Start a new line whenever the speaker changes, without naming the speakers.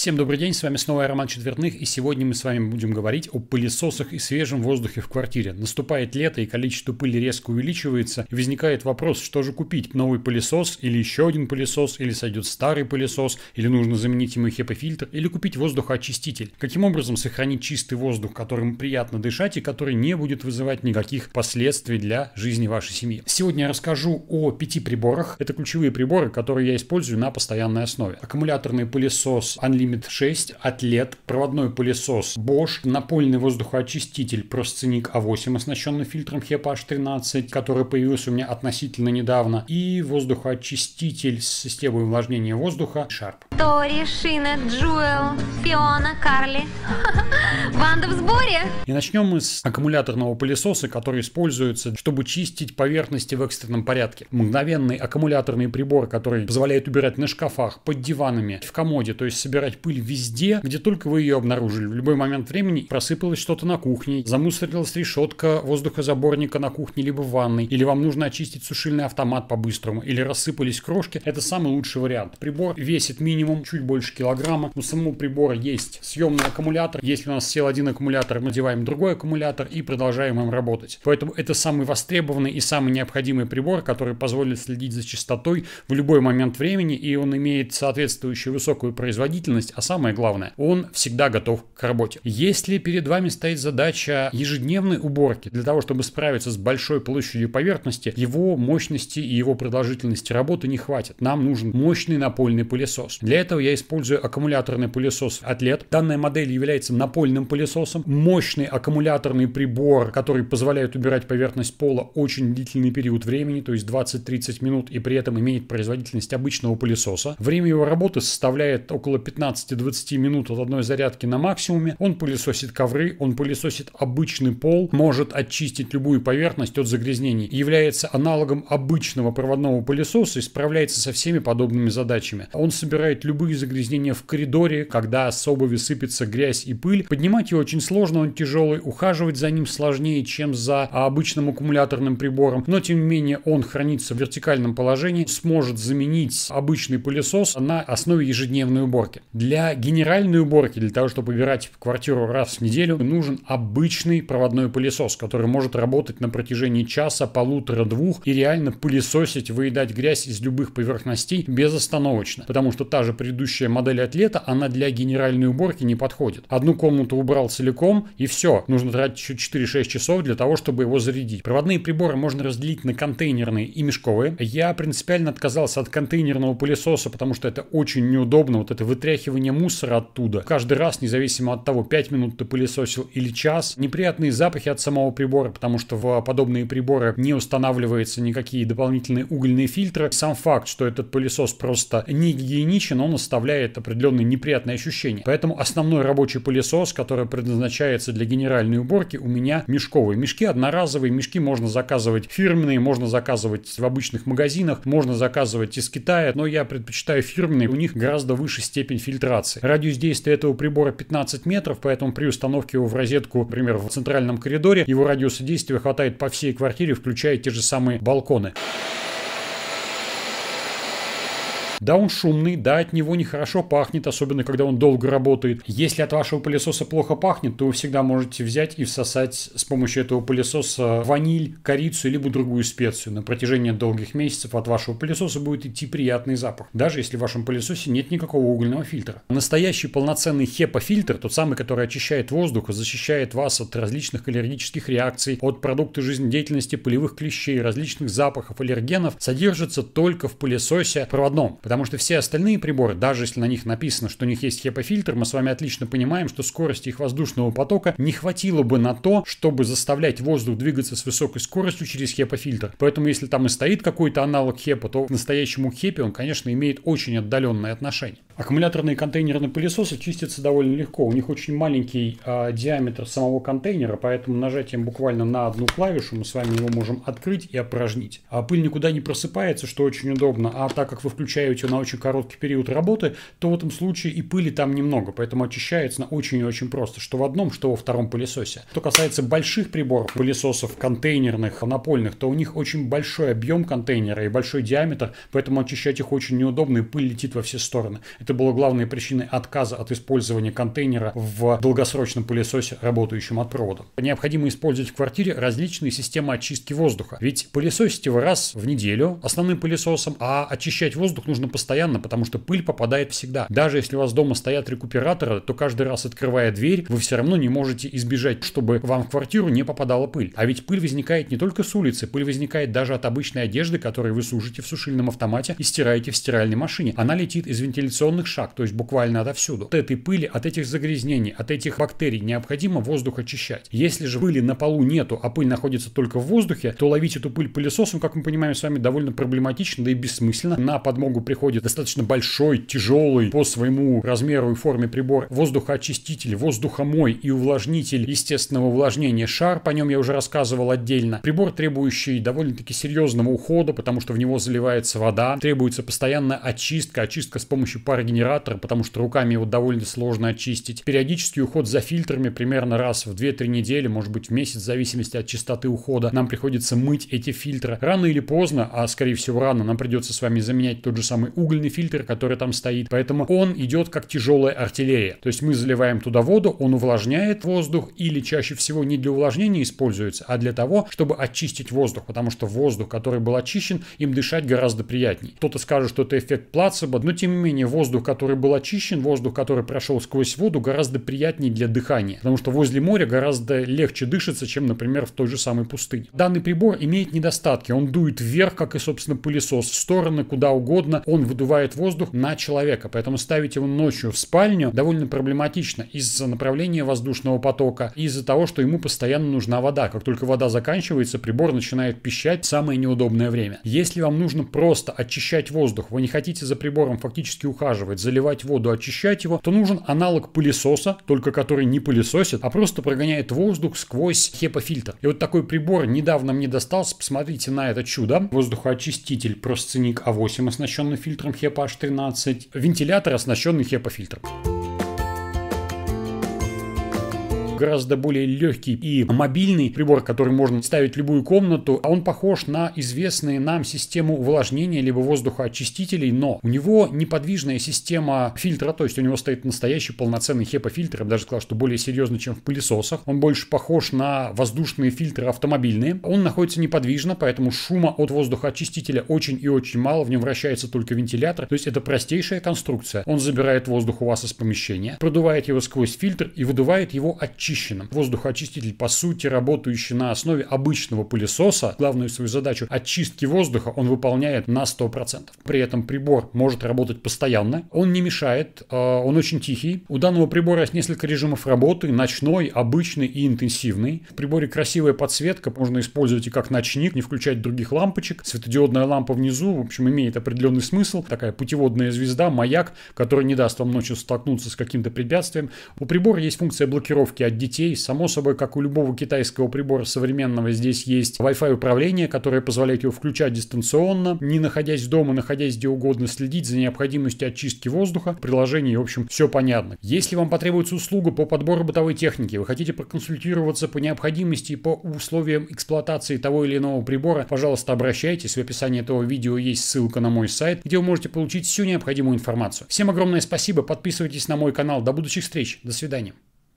Всем добрый день, с вами снова Роман Четвертных, и сегодня мы с вами будем говорить о пылесосах и свежем воздухе в квартире. Наступает лето, и количество пыли резко увеличивается, и возникает вопрос, что же купить, новый пылесос, или еще один пылесос, или сойдет старый пылесос, или нужно заменить ему хепофильтр, или купить воздухоочиститель. Каким образом сохранить чистый воздух, которым приятно дышать, и который не будет вызывать никаких последствий для жизни вашей семьи. Сегодня я расскажу о пяти приборах. Это ключевые приборы, которые я использую на постоянной основе. Аккумуляторный пылесос Unlimited Unlimit 6, атлет, проводной пылесос Bosch, напольный воздухоочиститель Proscenic A8, а оснащенный фильтром HEPA H13, который появился у меня относительно недавно, и воздухоочиститель с системой увлажнения воздуха Sharp. Тори, Шина, Джуэл, Фиона, Карли. Ванда в сборе! И начнем мы с аккумуляторного пылесоса, который используется, чтобы чистить поверхности в экстренном порядке. Мгновенный аккумуляторный прибор, который позволяет убирать на шкафах, под диванами, в комоде, то есть собирать пыль везде, где только вы ее обнаружили. В любой момент времени просыпалось что-то на кухне, замусорилась решетка воздухозаборника на кухне либо в ванной, или вам нужно очистить сушильный автомат по-быстрому, или рассыпались крошки. Это самый лучший вариант. Прибор весит минимум максимум чуть больше килограмма. У самого прибора есть съемный аккумулятор. Если у нас сел один аккумулятор, мы надеваем другой аккумулятор и продолжаем им работать. Поэтому это самый востребованный и самый необходимый прибор, который позволит следить за частотой в любой момент времени, и он имеет соответствующую высокую производительность, а самое главное, он всегда готов к работе. Если перед вами стоит задача ежедневной уборки, для того, чтобы справиться с большой площадью поверхности, его мощности и его продолжительности работы не хватит. Нам нужен мощный напольный пылесос. Для для этого я использую аккумуляторный пылесос от Atlet. Данная модель является напольным пылесосом. Мощный аккумуляторный прибор, который позволяет убирать поверхность пола очень длительный период времени, то есть 20-30 минут, и при этом имеет производительность обычного пылесоса. Время его работы составляет около 15-20 минут от одной зарядки на максимуме. Он пылесосит ковры, он пылесосит обычный пол, может очистить любую поверхность от загрязнений. Является аналогом обычного проводного пылесоса и справляется со всеми подобными задачами. Он собирает любые загрязнения в коридоре, когда с обуви сыпется грязь и пыль. Поднимать ее очень сложно, он тяжелый, ухаживать за ним сложнее, чем за обычным аккумуляторным прибором. Но тем не менее он хранится в вертикальном положении, сможет заменить обычный пылесос на основе ежедневной уборки. Для генеральной уборки, для того, чтобы убирать в квартиру раз в неделю, нужен обычный проводной пылесос, который может работать на протяжении часа, полутора-двух и реально пылесосить, выедать грязь из любых поверхностей безостановочно. Потому что та же же предыдущая модель атлета, она для генеральной уборки не подходит. Одну комнату убрал целиком и все. Нужно тратить еще 4-6 часов для того, чтобы его зарядить. Проводные приборы можно разделить на контейнерные и мешковые. Я принципиально отказался от контейнерного пылесоса, потому что это очень неудобно. Вот это вытряхивание мусора оттуда. Каждый раз, независимо от того, 5 минут ты пылесосил или час. Неприятные запахи от самого прибора, потому что в подобные приборы не устанавливаются никакие дополнительные угольные фильтры. Сам факт, что этот пылесос просто не гигиеничен, но он оставляет определенные неприятные ощущения. Поэтому основной рабочий пылесос, который предназначается для генеральной уборки, у меня мешковый. Мешки одноразовые, мешки можно заказывать фирменные, можно заказывать в обычных магазинах, можно заказывать из Китая, но я предпочитаю фирменные, у них гораздо выше степень фильтрации. Радиус действия этого прибора 15 метров, поэтому при установке его в розетку, например, в центральном коридоре, его радиуса действия хватает по всей квартире, включая те же самые балконы. Да, он шумный, да, от него нехорошо пахнет, особенно когда он долго работает. Если от вашего пылесоса плохо пахнет, то вы всегда можете взять и всосать с помощью этого пылесоса ваниль, корицу, либо другую специю. На протяжении долгих месяцев от вашего пылесоса будет идти приятный запах, даже если в вашем пылесосе нет никакого угольного фильтра. Настоящий полноценный HEPA-фильтр, тот самый, который очищает воздух, защищает вас от различных аллергических реакций, от продуктов жизнедеятельности, пылевых клещей, различных запахов, аллергенов, содержится только в пылесосе проводном, потому потому что все остальные приборы, даже если на них написано, что у них есть HEPA-фильтр, мы с вами отлично понимаем, что скорости их воздушного потока не хватило бы на то, чтобы заставлять воздух двигаться с высокой скоростью через HEPA-фильтр. Поэтому если там и стоит какой-то аналог HEPA, то к настоящему HEPA он, конечно, имеет очень отдаленное отношение. Аккумуляторные контейнерные пылесосы чистятся довольно легко. У них очень маленький э, диаметр самого контейнера, поэтому нажатием буквально на одну клавишу мы с вами его можем открыть и опорожнить. А пыль никуда не просыпается, что очень удобно. А так как вы включаете даете на очень короткий период работы, то в этом случае и пыли там немного, поэтому очищается на очень и очень просто, что в одном, что во втором пылесосе. Что касается больших приборов, пылесосов контейнерных, напольных, то у них очень большой объем контейнера и большой диаметр, поэтому очищать их очень неудобно и пыль летит во все стороны. Это было главной причиной отказа от использования контейнера в долгосрочном пылесосе, работающем от провода. Необходимо использовать в квартире различные системы очистки воздуха, ведь пылесосите вы раз в неделю основным пылесосом, а очищать воздух нужно постоянно, потому что пыль попадает всегда. Даже если у вас дома стоят рекуператоры, то каждый раз, открывая дверь, вы все равно не можете избежать, чтобы вам в квартиру не попадала пыль. А ведь пыль возникает не только с улицы, пыль возникает даже от обычной одежды, которую вы сушите в сушильном автомате и стираете в стиральной машине. Она летит из вентиляционных шаг, то есть буквально отовсюду. От этой пыли, от этих загрязнений, от этих бактерий необходимо воздух очищать. Если же пыли на полу нету, а пыль находится только в воздухе, то ловить эту пыль пылесосом, как мы понимаем с вами, довольно проблематично, да и бессмысленно. На подмогу приходит приходит достаточно большой, тяжелый по своему размеру и форме прибор воздухоочиститель, воздухомой и увлажнитель естественного увлажнения шар, по нем я уже рассказывал отдельно. Прибор, требующий довольно-таки серьезного ухода, потому что в него заливается вода, требуется постоянная очистка, очистка с помощью парогенератора, потому что руками его довольно сложно очистить. Периодический уход за фильтрами примерно раз в 2-3 недели, может быть в месяц, в зависимости от частоты ухода, нам приходится мыть эти фильтры. Рано или поздно, а скорее всего рано, нам придется с вами заменять тот же самый самый угольный фильтр, который там стоит. Поэтому он идет как тяжелая артиллерия. То есть мы заливаем туда воду, он увлажняет воздух или чаще всего не для увлажнения используется, а для того, чтобы очистить воздух, потому что воздух, который был очищен, им дышать гораздо приятнее. Кто-то скажет, что это эффект плацебо, но тем не менее воздух, который был очищен, воздух, который прошел сквозь воду, гораздо приятнее для дыхания, потому что возле моря гораздо легче дышится, чем, например, в той же самой пустыне. Данный прибор имеет недостатки, он дует вверх, как и, собственно, пылесос, в стороны, куда угодно, он он выдувает воздух на человека, поэтому ставить его ночью в спальню довольно проблематично из-за направления воздушного потока, из-за того, что ему постоянно нужна вода. Как только вода заканчивается, прибор начинает пищать в самое неудобное время. Если вам нужно просто очищать воздух, вы не хотите за прибором фактически ухаживать, заливать воду, очищать его, то нужен аналог пылесоса, только который не пылесосит, а просто прогоняет воздух сквозь хепофильтр. И вот такой прибор недавно мне достался, посмотрите на это чудо. Воздухоочиститель ProScenic а 8 оснащенный фильтром фильтром HEPA H13, вентилятор, оснащенный HEPA фильтром гораздо более легкий и мобильный прибор, который можно ставить в любую комнату. А он похож на известные нам систему увлажнения либо воздухоочистителей, но у него неподвижная система фильтра, то есть у него стоит настоящий полноценный HEPA-фильтр, я бы даже сказал, что более серьезный, чем в пылесосах. Он больше похож на воздушные фильтры автомобильные. Он находится неподвижно, поэтому шума от воздухоочистителя очень и очень мало, в нем вращается только вентилятор, то есть это простейшая конструкция. Он забирает воздух у вас из помещения, продувает его сквозь фильтр и выдувает его от очищенным. Воздухоочиститель, по сути, работающий на основе обычного пылесоса, главную свою задачу очистки воздуха он выполняет на 100%. При этом прибор может работать постоянно, он не мешает, э, он очень тихий. У данного прибора есть несколько режимов работы, ночной, обычный и интенсивный. В приборе красивая подсветка, можно использовать и как ночник, не включать других лампочек. Светодиодная лампа внизу, в общем, имеет определенный смысл. Такая путеводная звезда, маяк, который не даст вам ночью столкнуться с каким-то препятствием. У прибора есть функция блокировки отдельно детей. Само собой, как у любого китайского прибора современного, здесь есть Wi-Fi управление, которое позволяет его включать дистанционно, не находясь дома, находясь где угодно, следить за необходимостью очистки воздуха, приложение, в общем, все понятно. Если вам потребуется услуга по подбору бытовой техники, вы хотите проконсультироваться по необходимости и по условиям эксплуатации того или иного прибора, пожалуйста, обращайтесь. В описании этого видео есть ссылка на мой сайт, где вы можете получить всю необходимую информацию. Всем огромное спасибо, подписывайтесь на мой канал. До будущих встреч, до свидания.